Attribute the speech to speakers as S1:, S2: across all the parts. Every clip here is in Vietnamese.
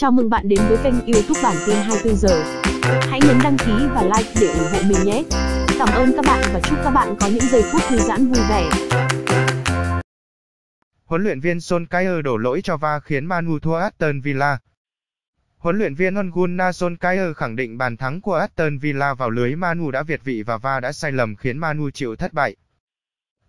S1: Chào mừng bạn đến với kênh YouTube bản tin 24 giờ. Hãy nhấn đăng ký và like để ủng hộ mình nhé. Cảm ơn các bạn và chúc các bạn có những giây phút thư giãn vui vẻ. Huấn luyện viên Solskjaer đổ lỗi cho va khiến Manu thua Aston Villa. Huấn luyện viên Ole Gunnar Solskjaer khẳng định bàn thắng của Aston Villa vào lưới Manu đã việt vị và va đã sai lầm khiến Manu chịu thất bại.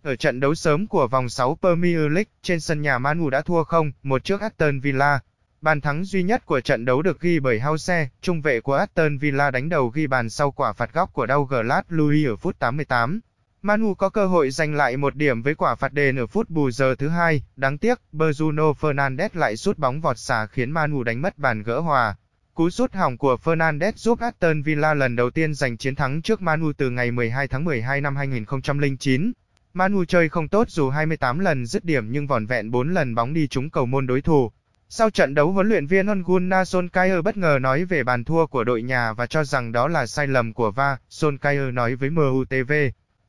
S1: Ở trận đấu sớm của vòng 6 Premier League, trên sân nhà Manu đã thua 0-1 trước Aston Villa. Bàn thắng duy nhất của trận đấu được ghi bởi Hause, trung vệ của Aston Villa đánh đầu ghi bàn sau quả phạt góc của Douglas Louis ở phút 88. Manu có cơ hội giành lại một điểm với quả phạt đền ở phút bù giờ thứ hai, đáng tiếc, Bruno Fernandes lại sút bóng vọt xả khiến Manu đánh mất bàn gỡ hòa. Cú sút hỏng của Fernandes giúp Aston Villa lần đầu tiên giành chiến thắng trước Manu từ ngày 12 tháng 12 năm 2009. Manu chơi không tốt dù 28 lần dứt điểm nhưng vòn vẹn 4 lần bóng đi trúng cầu môn đối thủ. Sau trận đấu huấn luyện viên Ongunna Solskjaer bất ngờ nói về bàn thua của đội nhà và cho rằng đó là sai lầm của VAR, Solskjaer nói với MUTV.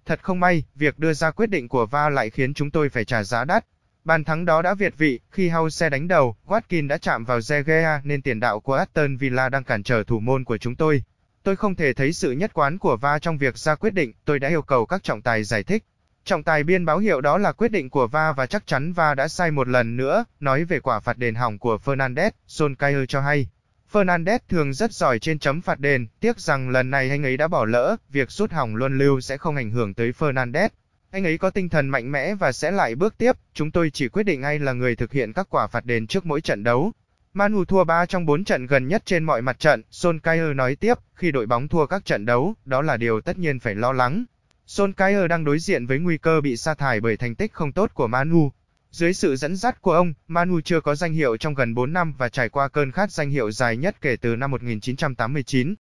S1: Thật không may, việc đưa ra quyết định của VAR lại khiến chúng tôi phải trả giá đắt. Bàn thắng đó đã việt vị, khi House đánh đầu, Watkin đã chạm vào Zegea nên tiền đạo của Aston Villa đang cản trở thủ môn của chúng tôi. Tôi không thể thấy sự nhất quán của VAR trong việc ra quyết định, tôi đã yêu cầu các trọng tài giải thích. Trọng tài biên báo hiệu đó là quyết định của Va và chắc chắn Va đã sai một lần nữa, nói về quả phạt đền hỏng của Fernandez, Solskjaer cho hay. Fernandez thường rất giỏi trên chấm phạt đền, tiếc rằng lần này anh ấy đã bỏ lỡ, việc rút hỏng luân lưu sẽ không ảnh hưởng tới Fernandez. Anh ấy có tinh thần mạnh mẽ và sẽ lại bước tiếp, chúng tôi chỉ quyết định ngay là người thực hiện các quả phạt đền trước mỗi trận đấu. Manu thua 3 trong 4 trận gần nhất trên mọi mặt trận, Solskjaer nói tiếp, khi đội bóng thua các trận đấu, đó là điều tất nhiên phải lo lắng. Solskjaer đang đối diện với nguy cơ bị sa thải bởi thành tích không tốt của Manu. Dưới sự dẫn dắt của ông, Manu chưa có danh hiệu trong gần 4 năm và trải qua cơn khát danh hiệu dài nhất kể từ năm 1989.